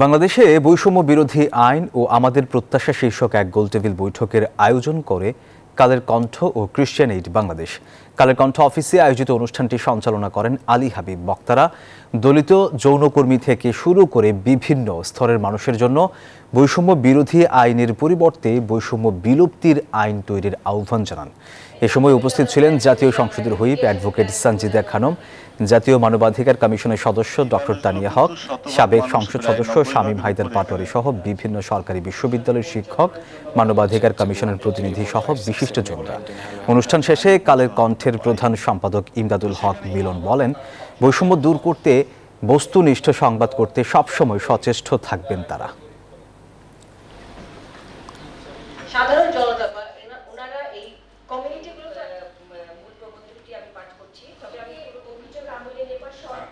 বাংলাদেশে বৈষম্য বিরোধী আইন ও আমাদের প্রত্যাশা শীর্ষক এক গোলটেবিল বৈঠকের আয়োজন করে কালের কণ্ঠ ও ক্রিশ্চিয়ান এইড বাংলাদেশ কালের কণ্ঠ অফিসে আয়োজিত অনুষ্ঠানটি সঞ্চালনা করেন আলী হাবিব বক্তারা দলিত যৌনকর্মী থেকে শুরু করে বিভিন্ন স্তরের মানুষের জন্য বৈষম্য বিরোধী আইনের পরিবর্তে বৈষম্য বিলুপ্তির আইন তৈরির আহ্বান জানান এ সময় উপস্থিত ছিলেন জাতীয় সংসদের হুইপ অ্যাডভোকেট সঞ্জিদা খানম জাতীয় মানবাধিকার কমিশনের সদস্য ডক্টর তানিয়া হক সাবেক সংসদ সদস্য শামীম হায়দার পাটোয়ারি সহ বিভিন্ন সরকারি বিশ্ববিদ্যালয়ের শিক্ষক মানবাধিকার কমিশনের প্রতিনিধি সহ বিশিষ্টজনরা অনুষ্ঠান শেষে কালের কণ্ঠ তথ্যের প্রধান সম্পাদক ইমদাদুল হক মিলন বলেন বৈষম্য দূর করতে বস্তুনিষ্ঠ সংবাদ করতে সবসময় সচেষ্ট থাকবেন তারা সাধারণ জনতা ওনারা এই